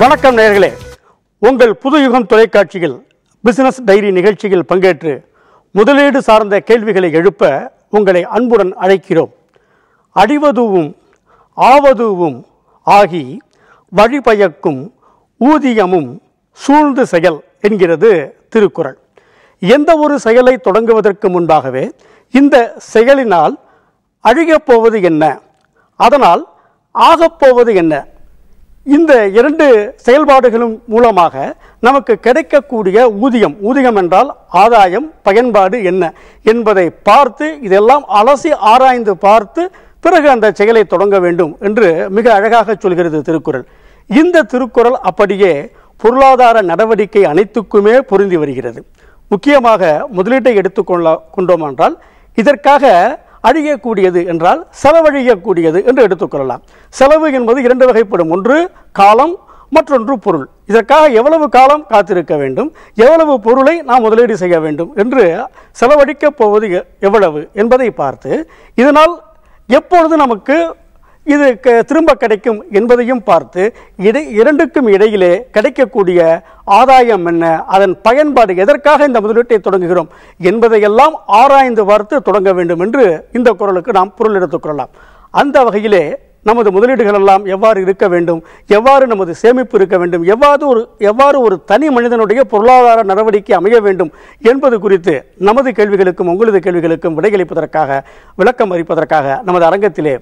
வணக்கம் நேர்களே உங்கள் புது யுகம் தொலைக்காட்சியில் பிசினஸ் டைரி நிகழ்ச்சியில் பங்கேற்று முதலீடு சார்ந்த கேள்விகளை எழுப்ப உங்களை அன்புடன் அழைக்கிறோம் அடிவதுவும் ஆவதுவும் ஆகி வழிபயக்கும் ஊதியமும் சூழ்ந்து செயல் என்கிறது திருக்குறள் எந்த ஒரு செயலை தொடங்குவதற்கு முன்பாகவே இந்த செயலினால் அழியப்போவது என்ன அதனால் ஆகப்போவது என்ன இந்த இரண்டு செயல்பாடுகளும் மூலமாக நமக்கு கிடைக்கக்கூடிய ஊதியம் ஊதியம் என்றால் ஆதாயம் பயன்பாடு என்ன என்பதை பார்த்து இதெல்லாம் அலசி ஆராய்ந்து பார்த்து பிறகு அந்த செயலை தொடங்க வேண்டும் என்று மிக அழகாக சொல்கிறது திருக்குறள் இந்த திருக்குறள் அப்படியே பொருளாதார நடவடிக்கை அனைத்துக்குமே பொருந்தி வருகிறது முக்கியமாக முதலீட்டை எடுத்துக்கொள்ள கொண்டோம் என்றால் இதற்காக அழியக்கூடியது என்றால் செலவழியக்கூடியது என்று எடுத்துக்கொள்ளலாம் செலவு என்பது இரண்டு வகைப்படும் ஒன்று காலம் மற்றொன்று பொருள் இதற்காக எவ்வளவு காலம் காத்திருக்க வேண்டும் எவ்வளவு பொருளை நாம் முதலீடு செய்ய வேண்டும் என்று செலவழிக்கப் போவது எவ்வளவு என்பதை பார்த்து இதனால் எப்பொழுது நமக்கு இது திரும்ப கிடைக்கும் என்பதையும் பார்த்து இடை இரண்டுக்கும் இடையிலே கிடைக்கக்கூடிய ஆதாயம் என்ன அதன் பயன்பாடு எதற்காக இந்த முதலீட்டை தொடங்குகிறோம் என்பதையெல்லாம் ஆராய்ந்து பார்த்து தொடங்க வேண்டும் என்று இந்த குரலுக்கு நாம் பொருள் எடுத்துக்கொள்ளலாம் அந்த வகையிலே நமது முதலீடுகள் எல்லாம் எவ்வாறு இருக்க வேண்டும் எவ்வாறு நமது சேமிப்பு இருக்க வேண்டும் எவ்வாறு ஒரு எவ்வாறு ஒரு தனி மனிதனுடைய பொருளாதார நடவடிக்கை அமைய வேண்டும் என்பது குறித்து நமது கேள்விகளுக்கும் உங்களது கேள்விகளுக்கும் விடையளிப்பதற்காக விளக்கம் அறிப்பதற்காக நமது அரங்கத்திலே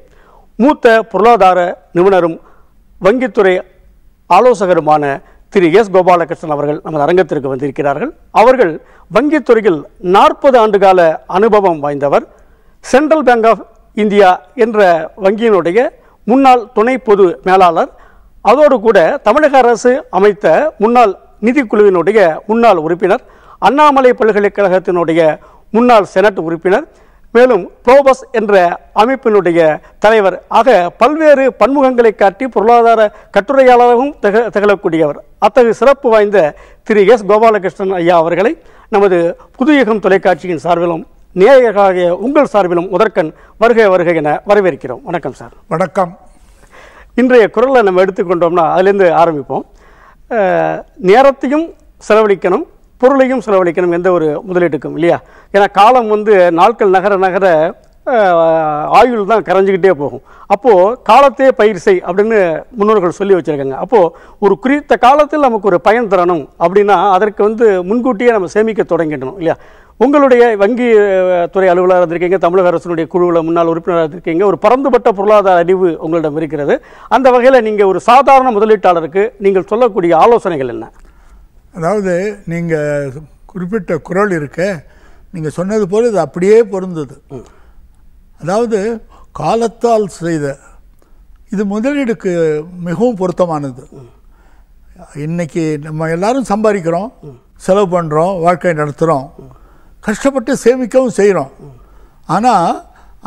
மூத்த பொருளாதார நிபுணரும் வங்கித்துறை ஆலோசகருமான திரு எஸ் கோபாலகிருஷ்ணன் அவர்கள் நமது அரங்கத்திற்கு வந்திருக்கிறார்கள் அவர்கள் வங்கித்துறையில் நாற்பது ஆண்டுகால அனுபவம் வாய்ந்தவர் சென்ட்ரல் பேங்க் ஆஃப் இந்தியா என்ற வங்கியினுடைய முன்னாள் துணை பொது மேலாளர் அதோடு கூட தமிழக அரசு அமைத்த முன்னாள் நிதிக்குழுவினுடைய முன்னாள் உறுப்பினர் அண்ணாமலை பல்கலைக்கழகத்தினுடைய முன்னாள் செனட் உறுப்பினர் மேலும் புளோபஸ் என்ற அமைப்பினுடைய தலைவர் ஆக பல்வேறு பன்முகங்களை காட்டி பொருளாதார கட்டுரையாளராகவும் திக திகழக்கூடியவர் அத்தகைய சிறப்பு வாய்ந்த திரு எஸ் கோபாலகிருஷ்ணன் ஐயா அவர்களை நமது புதுயுகம் தொலைக்காட்சியின் சார்பிலும் நேயர்களாகிய உங்கள் சார்பிலும் முதற்கண் வருகை வருகை என வரவேற்கிறோம் வணக்கம் சார் வணக்கம் இன்றைய குரலை நம்ம எடுத்துக்கொண்டோம்னா அதுலேருந்து ஆரம்பிப்போம் நேரத்தையும் செலவழிக்கணும் பொருளையும் செலவழிக்கணும் எந்த ஒரு முதலீட்டுக்கும் இல்லையா ஏன்னா காலம் வந்து நாட்கள் நகர நகர ஆயுள் தான் கரைஞ்சிக்கிட்டே போகும் அப்போது காலத்தையே பயிர் செய் அப்படின்னு முன்னோர்கள் சொல்லி வச்சுருக்காங்க அப்போது ஒரு குறித்த காலத்தில் நமக்கு ஒரு பயன் தரணும் அப்படின்னா அதற்கு வந்து முன்கூட்டியே நம்ம சேமிக்க தொடங்கிடணும் இல்லையா உங்களுடைய வங்கி துறை அலுவலராக இருந்திருக்கீங்க தமிழக அரசினுடைய குழுவில் முன்னாள் உறுப்பினராக இருந்திருக்கீங்க ஒரு பரந்துபட்ட பொருளாதார அறிவு உங்களிடம் இருக்கிறது அந்த வகையில் நீங்கள் ஒரு சாதாரண முதலீட்டாளருக்கு நீங்கள் சொல்லக்கூடிய ஆலோசனைகள் என்ன அதாவது நீங்கள் குறிப்பிட்ட குரல் இருக்க நீங்கள் சொன்னது போல் இது அப்படியே பொருந்தது அதாவது காலத்தால் செய்த இது முதலீடுக்கு மிகவும் பொருத்தமானது இன்றைக்கி நம்ம எல்லாரும் சம்பாதிக்கிறோம் செலவு பண்ணுறோம் வாழ்க்கை நடத்துகிறோம் கஷ்டப்பட்டு சேமிக்கவும் செய்கிறோம் ஆனால்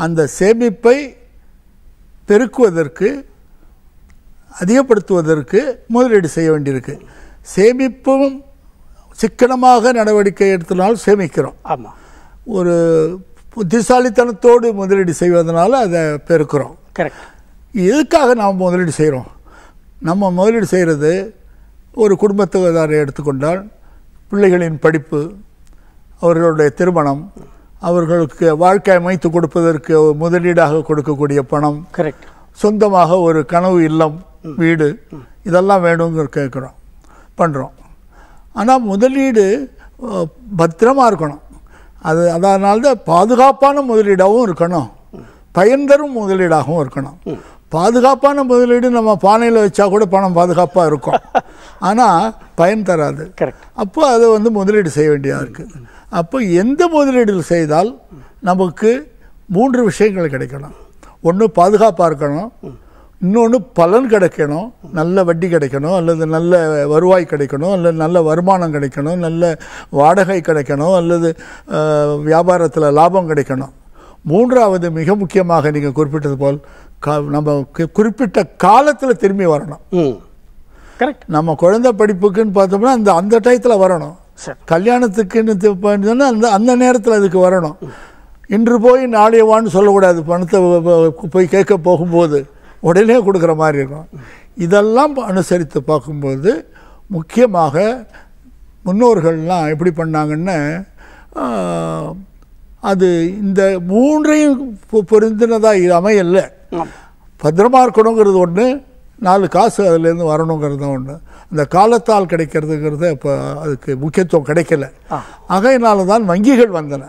அந்த சேமிப்பை பெருக்குவதற்கு அதிகப்படுத்துவதற்கு முதலீடு செய்ய வேண்டியிருக்கு சேமிப்பும் சிக்கனமாக நடவடிக்கை எடுத்தனால் சேமிக்கிறோம் ஆமாம் ஒரு புத்திசாலித்தனத்தோடு முதலீடு செய்வதனால அதை பெருக்கிறோம் கரெக்ட் எதுக்காக நாம் முதலீடு செய்கிறோம் நம்ம முதலீடு செய்கிறது ஒரு குடும்பத்தொகைதாரை எடுத்துக்கொண்டால் பிள்ளைகளின் படிப்பு அவர்களுடைய திருமணம் அவர்களுக்கு வாழ்க்கை அமைத்து கொடுப்பதற்கு முதலீடாக கொடுக்கக்கூடிய பணம் கரெக்ட் சொந்தமாக ஒரு கனவு இல்லம் வீடு இதெல்லாம் வேணுங்கிற கேட்குறோம் பண்ணுறோம் ஆனால் முதலீடு பத்திரமாக இருக்கணும் அது தான் பாதுகாப்பான முதலீடாகவும் இருக்கணும் பயன் தரும் முதலீடாகவும் இருக்கணும் பாதுகாப்பான முதலீடு நம்ம பானையில் வச்சா கூட பணம் பாதுகாப்பாக இருக்கும் ஆனால் பயன் தராது அப்போ அதை வந்து முதலீடு செய்ய வேண்டியதாக இருக்குது அப்போ எந்த முதலீடு செய்தால் நமக்கு மூன்று விஷயங்கள் கிடைக்கணும் ஒன்று பாதுகாப்பாக இருக்கணும் இன்னொன்று பலன் கிடைக்கணும் நல்ல வட்டி கிடைக்கணும் அல்லது நல்ல வருவாய் கிடைக்கணும் அல்லது நல்ல வருமானம் கிடைக்கணும் நல்ல வாடகை கிடைக்கணும் அல்லது வியாபாரத்தில் லாபம் கிடைக்கணும் மூன்றாவது மிக முக்கியமாக நீங்கள் குறிப்பிட்டது போல் நம்ம குறிப்பிட்ட காலத்தில் திரும்பி வரணும் கரெக்ட் நம்ம குழந்தை படிப்புக்குன்னு பார்த்தோம்னா அந்த அந்த டயத்தில் வரணும் கல்யாணத்துக்குன்னு அந்த அந்த நேரத்தில் அதுக்கு வரணும் இன்று போய் நாளைய வான்னு சொல்லக்கூடாது பணத்தை போய் கேட்க போகும்போது உடனே கொடுக்குற மாதிரி இருக்கும் இதெல்லாம் அனுசரித்து பார்க்கும்போது முக்கியமாக முன்னோர்கள்லாம் எப்படி பண்ணாங்கன்னு அது இந்த மூன்றையும் பொருந்தினதாக அமையல பத்திரமா இருக்கணுங்கிறது ஒன்று நாலு காசு அதுலேருந்து வரணுங்கிறது தான் ஒன்று அந்த காலத்தால் கிடைக்கிறதுங்கிறது இப்போ அதுக்கு முக்கியத்துவம் கிடைக்கல ஆகையினால தான் வங்கிகள் வந்தன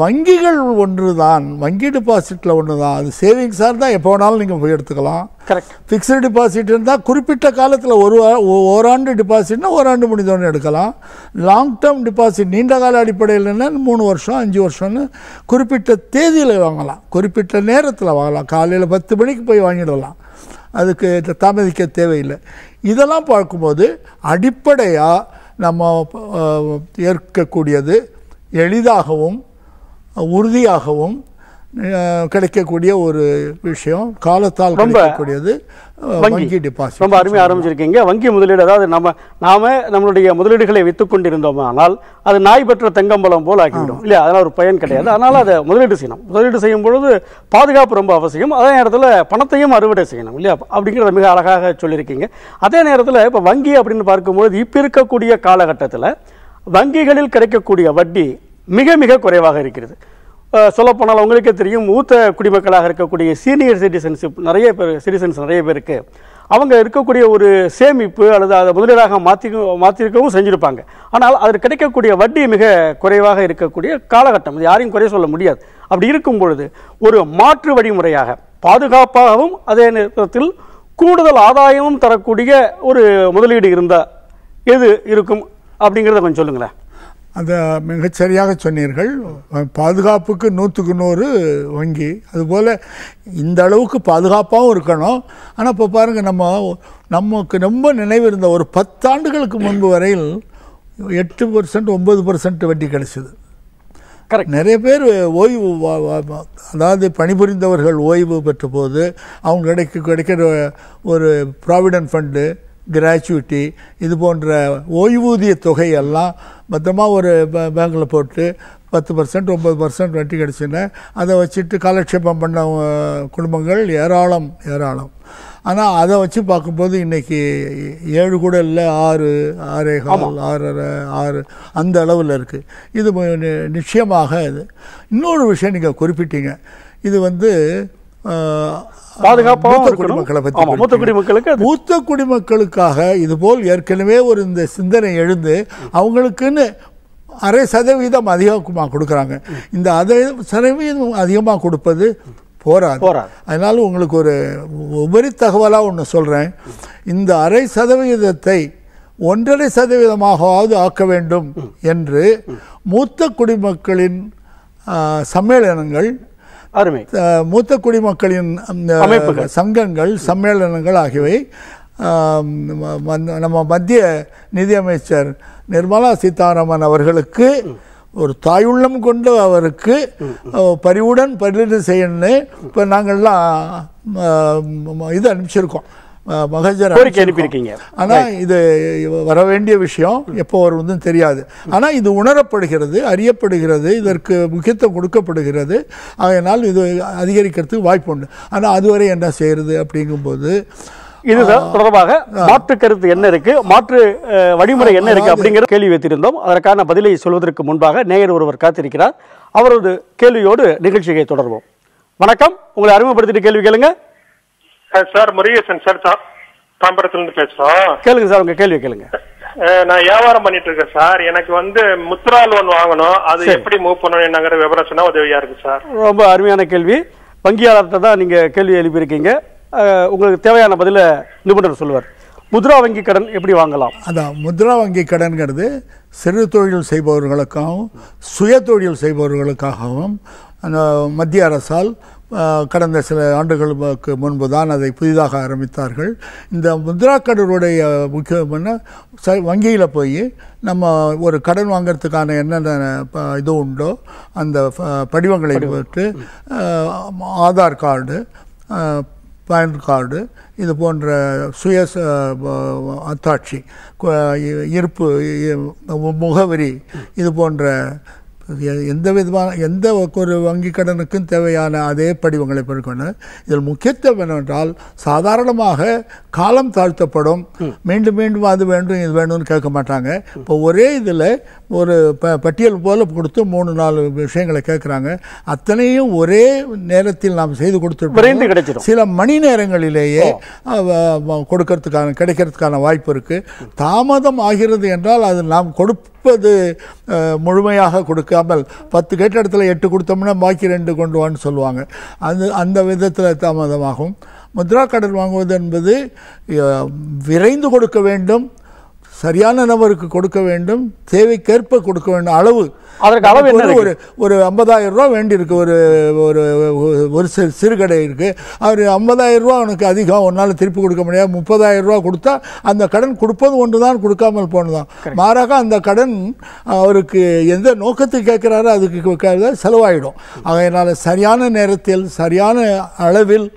வங்கிகள் ஒன்று தான் வங்கி டிபாசிட்டில் ஒன்று தான் அது சேவிங்ஸாக இருந்தால் எப்போ வேணாலும் நீங்கள் போய் எடுத்துக்கலாம் கரெக்ட் ஃபிக்ஸ்டு டிபாசிட் இருந்தால் குறிப்பிட்ட காலத்தில் ஒரு ஓராண்டு டிபாசிட்னா ஓராண்டு முடிந்தவொடனே எடுக்கலாம் லாங் டேர்ம் டிபாசிட் நீண்ட கால அடிப்படையில்னா மூணு வருஷம் அஞ்சு வருஷம்னு குறிப்பிட்ட தேதியில் வாங்கலாம் குறிப்பிட்ட நேரத்தில் வாங்கலாம் காலையில் பத்து மணிக்கு போய் வாங்கிடலாம் அதுக்கு தாமதிக்க தேவையில்லை இதெல்லாம் பார்க்கும்போது அடிப்படையாக நம்ம ஏற்கக்கூடியது எளிதாகவும் உறுதியாகவும் கிடைக்கக்கூடிய ஒரு விஷயம் காலத்தால் கிடைக்கக்கூடியது வங்கி டிபாசிட் ரொம்ப அருமையாக ஆரம்பிச்சிருக்கீங்க வங்கி முதலீடு அதாவது நம்ம நாம நம்மளுடைய முதலீடுகளை வித்து கொண்டிருந்தோம் ஆனால் அது நாய் பெற்ற தெங்கம்பலம் போல் ஆக்கிவிடும் இல்லையா அதனால் ஒரு பயன் கிடையாது அதனால் அதை முதலீடு செய்யணும் முதலீடு செய்யும் பொழுது பாதுகாப்பு ரொம்ப அவசியம் அதே நேரத்தில் பணத்தையும் அறுவடை செய்யணும் இல்லையா அப்படிங்கிறத மிக அழகாக சொல்லியிருக்கீங்க அதே நேரத்தில் இப்போ வங்கி அப்படின்னு பார்க்கும்பொழுது இப்போ இருக்கக்கூடிய காலகட்டத்தில் வங்கிகளில் கிடைக்கக்கூடிய வட்டி மிக மிக குறைவாக இருக்கிறது சொல்லப்போனால் உங்களுக்கே தெரியும் மூத்த குடிமக்களாக இருக்கக்கூடிய சீனியர் சிட்டிசன்ஷிப் நிறைய பேர் சிட்டிசன்ஸ் நிறைய பேருக்கு அவங்க இருக்கக்கூடிய ஒரு சேமிப்பு அல்லது அதை முதலீடாக மாற்றி மாற்றிருக்கவும் செஞ்சுருப்பாங்க ஆனால் அதில் கிடைக்கக்கூடிய வட்டி மிக குறைவாக இருக்கக்கூடிய காலகட்டம் இது யாரையும் குறை சொல்ல முடியாது அப்படி இருக்கும் பொழுது ஒரு மாற்று வழிமுறையாக பாதுகாப்பாகவும் அதே நேரத்தில் கூடுதல் ஆதாயமும் தரக்கூடிய ஒரு முதலீடு இருந்தால் எது இருக்கும் அப்படிங்கிறத கொஞ்சம் சொல்லுங்களேன் அந்த மிகச்சரியாக சொன்னீர்கள் பாதுகாப்புக்கு நூற்றுக்கு நூறு வங்கி அதுபோல் இந்த அளவுக்கு பாதுகாப்பாகவும் இருக்கணும் ஆனால் இப்போ பாருங்கள் நம்ம நமக்கு ரொம்ப நினைவு இருந்த ஒரு பத்தாண்டுகளுக்கு முன்பு வரையில் எட்டு பர்சன்ட் ஒம்பது பர்சன்ட் வட்டி கிடச்சிது கரெக்ட் நிறைய பேர் ஓய்வு அதாவது பணிபுரிந்தவர்கள் ஓய்வு பெற்ற போது அவங்க கிடைக்க கிடைக்கிற ஒரு ப்ராவிடன்ட் ஃபண்டு கிராச்சுவிட்டி இது போன்ற ஓய்வூதிய தொகையெல்லாம் மொத்தமாக ஒரு பேங்கில் போட்டு பத்து பர்சன்ட் ஒம்பது பர்சன்ட் வட்டி கிடச்சின்னா அதை வச்சுட்டு காலக்ஷேபம் பண்ண குடும்பங்கள் ஏராளம் ஏராளம் ஆனால் அதை வச்சு பார்க்கும்போது இன்றைக்கி ஏழு கூட இல்லை ஆறு ஆறே கால் ஆறரை ஆறு அந்த அளவில் இருக்குது இது நிச்சயமாக இது இன்னொரு விஷயம் நீங்கள் குறிப்பிட்டீங்க இது வந்து பாதுகாப்பாக குடிமக்களை பற்றி மூத்த குடிமக்களுக்கு மூத்த குடிமக்களுக்காக இதுபோல் ஏற்கனவே ஒரு இந்த சிந்தனை எழுந்து அவங்களுக்குன்னு அரை சதவீதம் அதிகமாக கொடுக்குறாங்க இந்த அதை சதவீதம் அதிகமாக கொடுப்பது போராது அதனால் உங்களுக்கு ஒரு உபரி தகவலாக ஒன்று சொல்கிறேன் இந்த அரை சதவீதத்தை ஒன்றரை சதவீதமாகவாவது ஆக்க வேண்டும் என்று மூத்த குடிமக்களின் சம்மேளனங்கள் அருமை மூத்த குடிமக்களின் சங்கங்கள் சம்மேளனங்கள் ஆகியவை நம்ம மத்திய நிதியமைச்சர் நிர்மலா சீதாராமன் அவர்களுக்கு ஒரு தாயுள்ளம் கொண்டு அவருக்கு பரிவுடன் பரிந்து செய்யணும்னு இப்போ நாங்கள்லாம் இது அனுப்பிச்சிருக்கோம் மகஜர் கோரிக்கை அனுப்பியிருக்கீங்க ஆனால் இது வர வேண்டிய விஷயம் எப்போ வருவதுன்னு தெரியாது ஆனால் இது உணரப்படுகிறது அறியப்படுகிறது இதற்கு முக்கியத்துவம் கொடுக்கப்படுகிறது அதனால் இது அதிகரிக்கிறதுக்கு வாய்ப்பு உண்டு ஆனால் அதுவரை என்ன செய்கிறது அப்படிங்கும்போது இதுதான் தொடர்பாக மாற்று கருத்து என்ன இருக்கு மாற்று வழிமுறை என்ன இருக்கு அப்படிங்கிற கேள்வி வைத்திருந்தோம் அதற்கான பதிலை சொல்வதற்கு முன்பாக நேயர் ஒருவர் காத்திருக்கிறார் அவரது கேள்வியோடு நிகழ்ச்சியை தொடர்வோம் வணக்கம் உங்களை அறிமுகப்படுத்திட்டு கேள்வி கேளுங்க சார் முருகேசன் சார் தாம்பரத்துலேருந்து பேசுகிறோம் கேளுங்க சார் உங்கள் கேள்வி கேளுங்க நான் வியாபாரம் பண்ணிட்டு இருக்கேன் சார் எனக்கு வந்து முத்ரா லோன் வாங்கணும் அது எப்படி மூவ் பண்ணணும் என்னங்கிற விவரம் சொன்னால் உதவியாக இருக்கு சார் ரொம்ப அருமையான கேள்வி வங்கியாளர்கிட்ட தான் நீங்கள் கேள்வி எழுப்பியிருக்கீங்க உங்களுக்கு தேவையான பதில நிபுணர் சொல்லுவார் முத்ரா வங்கி கடன் எப்படி வாங்கலாம் அதான் முத்ரா வங்கி கடன்கிறது சிறு தொழில் செய்பவர்களுக்காகவும் சுய தொழில் செய்பவர்களுக்காகவும் மத்திய அரசால் கடந்த சில ஆண்டுகளுக்கு முன்பு தான் அதை புதிதாக ஆரம்பித்தார்கள் இந்த முத்ரா கடனுடைய முக்கியமான ச வங்கியில் போய் நம்ம ஒரு கடன் வாங்கிறதுக்கான என்னென்ன இது உண்டோ அந்த படிவங்களை பெற்று ஆதார் கார்டு பேன் கார்டு இது போன்ற சுய அத்தாட்சி இருப்பு முகவரி இது போன்ற எந்த விதமான எந்த ஒரு வங்கி கடனுக்கும் தேவையான அதே படிவங்களை பெருக்கணும் இதில் முக்கியத்துவம் என்னவென்றால் சாதாரணமாக காலம் தாழ்த்தப்படும் மீண்டும் மீண்டும் அது வேண்டும் இது வேணும்னு கேட்க மாட்டாங்க இப்போ ஒரே இதில் ஒரு ப பட்டியல் போல் கொடுத்து மூணு நாலு விஷயங்களை கேட்குறாங்க அத்தனையும் ஒரே நேரத்தில் நாம் செய்து கொடுத்து சில மணி நேரங்களிலேயே கொடுக்கறதுக்கான கிடைக்கிறதுக்கான வாய்ப்பு இருக்குது தாமதம் ஆகிறது என்றால் அது நாம் கொடுப்பது முழுமையாக கொடுக்க கொடுக்காமல் பத்து கேட்ட இடத்துல எட்டு கொடுத்தோம்னா பாக்கி ரெண்டு கொண்டு வான்னு சொல்லுவாங்க அந்த அந்த விதத்தில் தாமதமாகும் முத்ரா கடன் வாங்குவது என்பது விரைந்து கொடுக்க வேண்டும் சரியான நபருக்கு கொடுக்க வேண்டும் தேவைக்கேற்ப கொடுக்க வேண்டும் அளவு அதற்கு அளவு என்ன ஒரு ஒரு ஐம்பதாயிரம் ரூபா வேண்டியிருக்கு ஒரு ஒரு ஒரு சிறு சிறுகடை இருக்குது அவர் ஐம்பதாயிரம் ரூபா அவனுக்கு அதிகம் ஒன்றால் திருப்பி கொடுக்க முடியாது முப்பதாயிரம் ரூபா கொடுத்தா அந்த கடன் கொடுப்பது ஒன்று தான் கொடுக்காமல் போனதான் மாறாக அந்த கடன் அவருக்கு எந்த நோக்கத்தை கேட்குறாரோ அதுக்கு செலவாயிடும் அதனால் சரியான நேரத்தில் சரியான அளவில்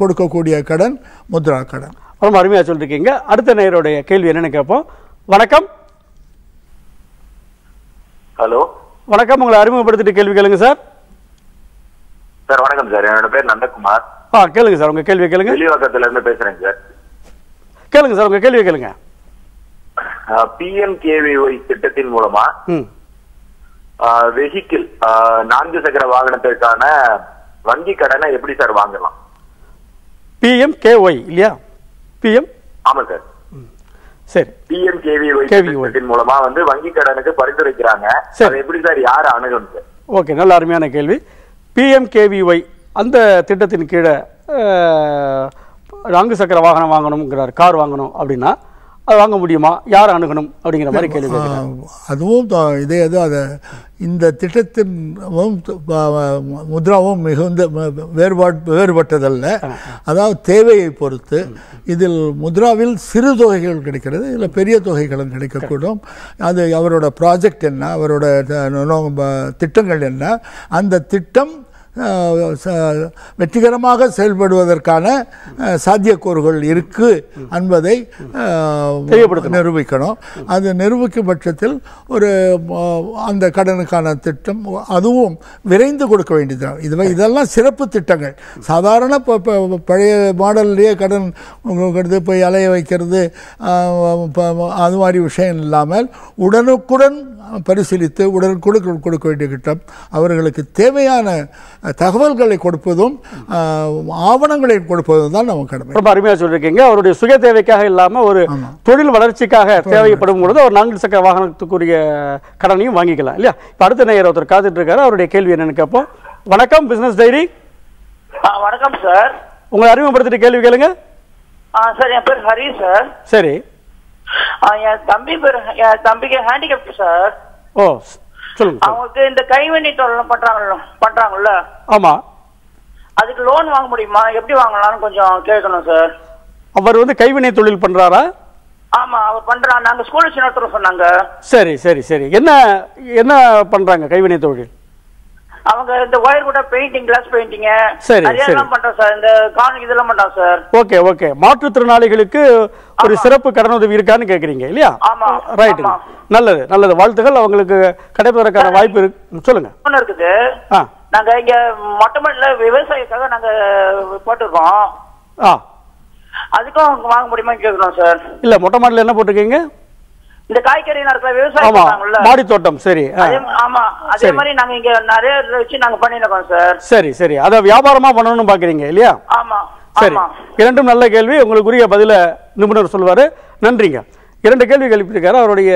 கொடுக்கக்கூடிய கடன் முத்ரா கடன் ரொம்ப அருமையாக சொல்லிருக்கீங்க அடுத்த நேயருடைய கேள்வி என்னன்னு கேட்போம் வணக்கம் ஹலோ வணக்கம் உங்களை அறிமுகப்படுத்திட்டு கேள்வி கேளுங்க சார் சார் வணக்கம் சார் என்னோட பேர் நந்தகுமார் ஆ கேளுங்க சார் உங்க கேள்வி கேளுங்க வெளிவாக்கத்துல இருந்து பேசுறேங்க சார் கேளுங்க சார் உங்க கேள்வி கேளுங்க பிஎம்கேவிஒய் திட்டத்தின் மூலமா வெஹிக்கிள் நான்கு சக்கர வாகனத்திற்கான வங்கி கடனை எப்படி சார் வாங்கலாம் பிஎம்கேஒய் இல்லையா பிஎம் ஆமா சார் சரி பிஎம் கேவிஒய் மூலமா வந்து வங்கி கடனுக்கு பரிந்துரைக்கிறாங்க சரி எப்படி சார் யார் அணுகணும் சார் ஓகே நல்ல அருமையான கேள்வி பிஎம் கேவிஒய் அந்த திட்டத்தின் கீழே நான்கு சக்கர வாகனம் வாங்கணுங்கிறார் கார் வாங்கணும் அப்படின்னா அது வாங்க முடியுமா யார் அணுகணும் அப்படிங்கிற மாதிரி கேள்வி அதுவும் இதே இது அதை இந்த திட்டத்தின் முத்ராவும் மிகுந்த வேறுபாடு வேறுபட்டதல்ல அதாவது தேவையை பொறுத்து இதில் முத்ராவில் சிறு தொகைகள் கிடைக்கிறது இல்லை பெரிய தொகைகளும் கிடைக்கக்கூடும் அது அவரோட ப்ராஜெக்ட் என்ன அவரோட திட்டங்கள் என்ன அந்த திட்டம் வெற்றிகரமாக செயல்படுவதற்கான சாத்தியக்கூறுகள் இருக்குது என்பதை நிரூபிக்கணும் அது நிரூபிக்கும் பட்சத்தில் ஒரு அந்த கடனுக்கான திட்டம் அதுவும் விரைந்து கொடுக்க வேண்டியது இது இதெல்லாம் சிறப்பு திட்டங்கள் சாதாரண பழைய மாடல்லையே கடன் கொடுத்து போய் அலைய வைக்கிறது அது மாதிரி விஷயம் இல்லாமல் உடனுக்குடன் பரிசீலித்து உடனுக்குடன் கொடுக்க வேண்டிய திட்டம் அவர்களுக்கு தேவையான தகவல்களை கொடுப்பதும் ஆவணங்களை கொடுப்பதும் தான் நம்ம கடமை ரொம்ப அருமையாக சொல்லியிருக்கீங்க அவருடைய சுய தேவைக்காக இல்லாமல் ஒரு தொழில் வளர்ச்சிக்காக தேவைப்படும் பொழுது ஒரு நான்கு சக்கர வாகனத்துக்குரிய கடனையும் வாங்கிக்கலாம் இல்லையா இப்போ அடுத்த நேயர் ஒருத்தர் காத்துட்டு இருக்காரு அவருடைய கேள்வி என்னன்னு கேட்போம் வணக்கம் பிசினஸ் டைரி வணக்கம் சார் உங்களை அறிமுகப்படுத்திட்டு கேள்வி கேளுங்க சார் என் பேர் ஹரி சார் சரி என் தம்பி பேர் என் தம்பிக்கு ஹேண்டிகேப்ட் சார் ஓ அவங்களுக்கு இந்த கைவினை தொழில் பண்றாங்கல்ல பண்றாங்கல்ல ஆமா அதுக்கு லோன் வாங்க முடியுமா எப்படி வாங்கலாம்னு கொஞ்சம் கேட்கணும் சார் அவர் வந்து கைவினை தொழில் பண்றாரா ஆமா அவர் பண்றாங்க நாங்க ஸ்கூல் நடத்துறோம் சொன்னாங்க சரி சரி சரி என்ன என்ன பண்றாங்க கைவினை தொழில் அவங்க இந்த ஒயர் கூட பெயிண்டிங் கிளாஸ் பெயிண்டிங் சரி அதெல்லாம் பண்றோம் சார் இந்த கார்னிங் இதெல்லாம் பண்றோம் சார் ஓகே ஓகே மாற்றுத்திறனாளிகளுக்கு ஒரு சிறப்பு கடனுதவி இருக்கான்னு கேக்குறீங்க இல்லையா ஆமா ரைட் நல்லது நல்லது வாழ்த்துக்கள் அவங்களுக்கு கிடைப்பதற்கான வாய்ப்பு இருக்கு சொல்லுங்க ஒன்று இருக்குது நாங்க இங்க மொட்டை மாடியில விவசாயத்துக்காக நாங்க போட்டிருக்கோம் ஆ அதுக்கும் வாங்க முடியுமா கேட்கிறோம் சார் இல்ல மொட்டை மாடியில என்ன போட்டிருக்கீங்க இந்த காய்கறி நடக்கிற விவசாயம் மாடி தோட்டம் சரி ஆமா அதே மாதிரி நாங்க இங்க நிறைய வச்சு நாங்க பண்ணிருக்கோம் சார் சரி சரி அத வியாபாரமா பண்ணணும்னு பாக்குறீங்க இல்லையா ஆமா சரி இரண்டும் நல்ல கேள்வி உங்களுக்குரிய பதில நிபுணர் சொல்வாரு நன்றிங்க இரண்டு கேள்வி கேள்விருக்காரு அவருடைய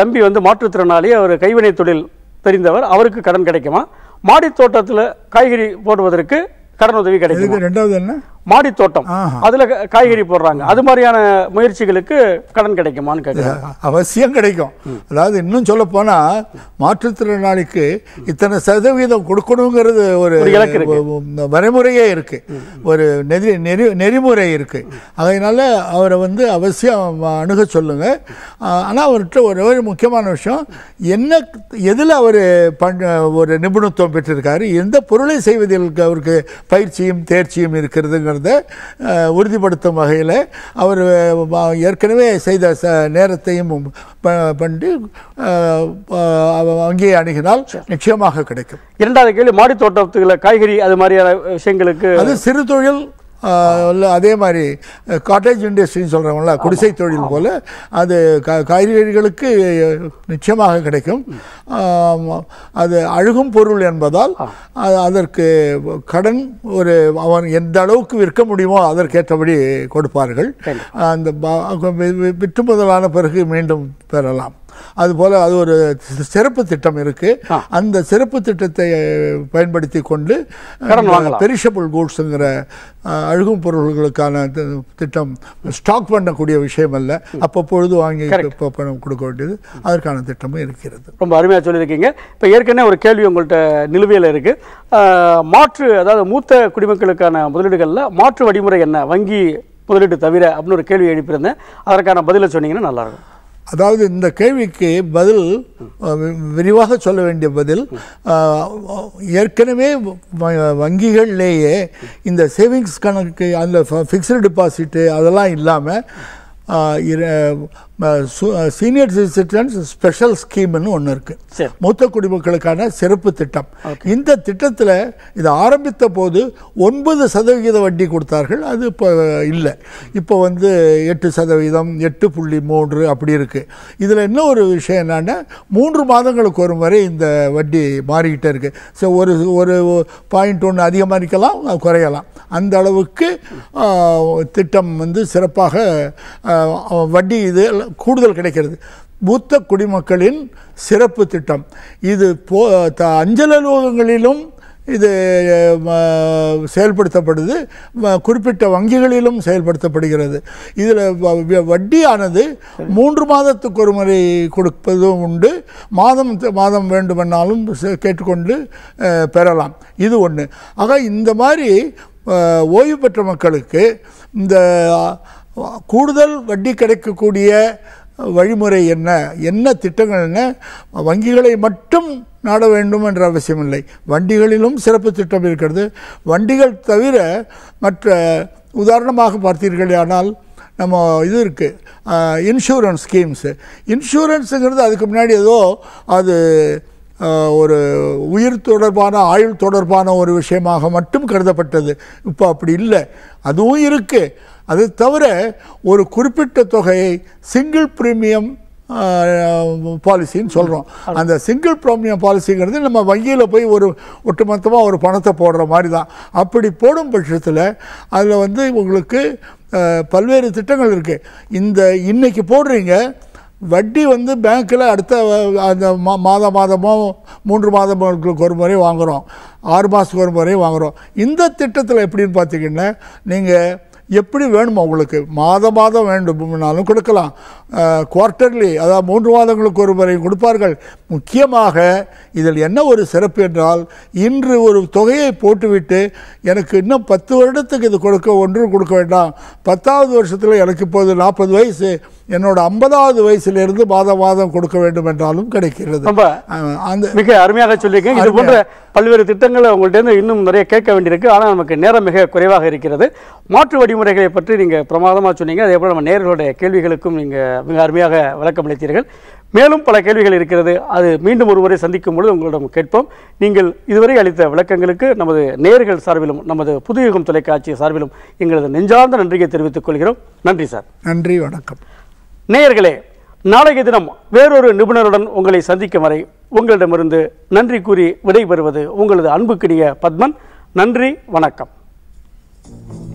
தம்பி வந்து மாற்றுத்திறனாளி அவர் கைவினை தொழில் தெரிந்தவர் அவருக்கு கடன் கிடைக்குமா மாடி தோட்டத்தில் காய்கறி போடுவதற்கு கடன் உதவி கிடைக்கும் ரெண்டாவது என்ன மாடி தோட்டம் அதுல காய்கறி போடுறாங்க அது மாதிரியான முயற்சிகளுக்கு கடன் கிடைக்குமான்னு அவசியம் கிடைக்கும் அதாவது இன்னும் சொல்ல போனா மாற்றுத்திறனாளிக்கு இத்தனை சதவீதம் கொடுக்கணுங்கிறது ஒரு வரைமுறையே இருக்கு ஒரு நெறி நெறி நெறிமுறை இருக்கு அதனால அவரை வந்து அவசியம் அணுக சொல்லுங்க ஆனால் அவர்கிட்ட ஒரு ஒரு முக்கியமான விஷயம் என்ன எதில் அவர் பண் ஒரு நிபுணத்துவம் பெற்றிருக்காரு எந்த பொருளை செய்வதில் அவருக்கு பயிற்சியும் தேர்ச்சியும் இருக்கிறதுங்க அப்படிங்கிறத உறுதிப்படுத்தும் வகையில் அவர் ஏற்கனவே செய்த ச நேரத்தையும் பண்ணி அங்கேயே அணுகினால் நிச்சயமாக கிடைக்கும் இரண்டாவது கேள்வி மாடி தோட்டத்துக்குள்ள காய்கறி அது மாதிரியான விஷயங்களுக்கு அது சிறு தொழில் அதே மாதிரி காட்டேஜ் இண்டஸ்ட்ரின்னு சொல்கிறவங்களா குடிசை தொழில் போல் அது க காய்கறிகளுக்கு நிச்சயமாக கிடைக்கும் அது அழுகும் பொருள் என்பதால் அதற்கு கடன் ஒரு அவன் எந்த அளவுக்கு விற்க முடியுமோ அதற்கேற்றபடி கொடுப்பார்கள் அந்த விற்று முதலான பிறகு மீண்டும் பெறலாம் அதுபோல் அது ஒரு சிறப்பு திட்டம் இருக்குது அந்த சிறப்பு திட்டத்தை பயன்படுத்தி கொண்டு பெரிஷபிள் கூட்ஸுங்கிற அழுகும் பொருள்களுக்கான திட்டம் ஸ்டாக் பண்ணக்கூடிய விஷயம் அல்ல அப்பப்பொழுது வாங்கி பணம் கொடுக்க வேண்டியது அதற்கான திட்டமும் இருக்கிறது ரொம்ப அருமையாக சொல்லியிருக்கீங்க இப்போ ஏற்கனவே ஒரு கேள்வி உங்கள்கிட்ட நிலுவையில் இருக்குது மாற்று அதாவது மூத்த குடிமக்களுக்கான முதலீடுகளில் மாற்று வழிமுறை என்ன வங்கி முதலீடு தவிர அப்படின்னு ஒரு கேள்வி எழுப்பியிருந்தேன் அதற்கான பதிலை சொன்னீங்கன்னா நல்லாயிருக்கும் அதாவது இந்த கேள்விக்கு பதில் விரிவாக சொல்ல வேண்டிய பதில் ஏற்கனவே வங்கிகள்லேயே இந்த சேவிங்ஸ் கணக்கு அந்த ஃபிக்ஸ்டு டிபாசிட்டு அதெல்லாம் இல்லாமல் சீனியர் சிட்டிசன்ஸ் ஸ்பெஷல் ஸ்கீம்னு ஒன்று இருக்குது மூத்த குடிமக்களுக்கான சிறப்பு திட்டம் இந்த திட்டத்தில் இது ஆரம்பித்த போது ஒன்பது சதவிகித வட்டி கொடுத்தார்கள் அது இப்போ இல்லை இப்போ வந்து எட்டு சதவீதம் எட்டு புள்ளி மூன்று அப்படி இருக்குது இதில் என்ன ஒரு விஷயம் என்னென்னா மூன்று மாதங்களுக்கு ஒரு முறை இந்த வட்டி மாறிக்கிட்டே இருக்குது ஸோ ஒரு ஒரு பாயிண்ட் ஒன்று அதிகமாக இருக்கலாம் குறையலாம் அந்த அளவுக்கு திட்டம் வந்து சிறப்பாக வட்டி இது கூடுதல் கிடைக்கிறது மூத்த குடிமக்களின் சிறப்பு திட்டம் இது போ அஞ்சல் அலுவலகங்களிலும் இது செயல்படுத்தப்படுது குறிப்பிட்ட வங்கிகளிலும் செயல்படுத்தப்படுகிறது இதில் வட்டியானது மூன்று மாதத்துக்கு ஒரு முறை கொடுப்பதும் உண்டு மாதம் மாதம் வேண்டுமென்னாலும் கேட்டுக்கொண்டு பெறலாம் இது ஒன்று ஆக இந்த மாதிரி ஓய்வு பெற்ற மக்களுக்கு இந்த கூடுதல் வட்டி கிடைக்கக்கூடிய வழிமுறை என்ன என்ன திட்டங்கள் என்ன வங்கிகளை மட்டும் நாட வேண்டும் என்ற அவசியமில்லை வண்டிகளிலும் சிறப்பு திட்டம் இருக்கிறது வண்டிகள் தவிர மற்ற உதாரணமாக பார்த்தீர்கள் ஆனால் நம்ம இது இருக்குது இன்சூரன்ஸ் ஸ்கீம்ஸு இன்சூரன்ஸுங்கிறது அதுக்கு முன்னாடி ஏதோ அது ஒரு உயிர் தொடர்பான ஆயுள் தொடர்பான ஒரு விஷயமாக மட்டும் கருதப்பட்டது இப்போ அப்படி இல்லை அதுவும் இருக்குது அது தவிர ஒரு குறிப்பிட்ட தொகையை சிங்கிள் ப்ரீமியம் பாலிசின்னு சொல்கிறோம் அந்த சிங்கிள் ப்ரீமியம் பாலிசிங்கிறது நம்ம வங்கியில் போய் ஒரு ஒட்டுமொத்தமாக ஒரு பணத்தை போடுற மாதிரி தான் அப்படி போடும் பட்சத்தில் அதில் வந்து உங்களுக்கு பல்வேறு திட்டங்கள் இருக்குது இந்த இன்றைக்கி போடுறீங்க வட்டி வந்து பேங்க்கில் அடுத்த அந்த மா மாத மாதமோ மூன்று மாதங்களுக்கு ஒரு முறை வாங்குகிறோம் ஆறு மாதத்துக்கு ஒரு முறை வாங்குகிறோம் இந்த திட்டத்தில் எப்படின்னு பார்த்தீங்கன்னா நீங்கள் எப்படி வேணுமோ உங்களுக்கு மாத மாதம் வேண்டும்னாலும் கொடுக்கலாம் குவார்ட்டர்லி அதாவது மூன்று மாதங்களுக்கு ஒரு முறை கொடுப்பார்கள் முக்கியமாக இதில் என்ன ஒரு சிறப்பு என்றால் இன்று ஒரு தொகையை போட்டுவிட்டு எனக்கு இன்னும் பத்து வருடத்துக்கு இது கொடுக்க ஒன்றும் கொடுக்க வேண்டாம் பத்தாவது வருஷத்தில் எனக்கு இப்போது நாற்பது வயசு என்னோட ஐம்பதாவது வயசுலேருந்து மாதம் மாதம் கொடுக்க வேண்டும் என்றாலும் கிடைக்கிறது அந்த மிக அருமையாக சொல்லியிருக்கேன் இது போன்ற பல்வேறு திட்டங்களை உங்கள்கிட்ட இன்னும் நிறைய கேட்க வேண்டியிருக்கு ஆனால் நமக்கு நேரம் மிக குறைவாக இருக்கிறது மாற்று வழிமுறைகளை பற்றி நீங்கள் பிரமாதமாக சொன்னீங்க அதே போல் நம்ம நேர்களுடைய கேள்விகளுக்கும் நீங்கள் மிக அருமையாக விளக்கமளித்தீர்கள் மேலும் பல கேள்விகள் இருக்கிறது அது மீண்டும் ஒருவரை சந்திக்கும் பொழுது உங்களிடம் கேட்போம் நீங்கள் இதுவரை அளித்த விளக்கங்களுக்கு நமது நேர்கள் சார்பிலும் நமது புதுயுகம் தொலைக்காட்சி சார்பிலும் எங்களது நெஞ்சார்ந்த நன்றியை தெரிவித்துக் கொள்கிறோம் நன்றி சார் நன்றி வணக்கம் நேயர்களே நாளைய தினம் வேறொரு நிபுணருடன் உங்களை சந்திக்கும் வரை உங்களிடமிருந்து நன்றி கூறி விடைபெறுவது உங்களது அன்புக்குரிய பத்மன் நன்றி வணக்கம்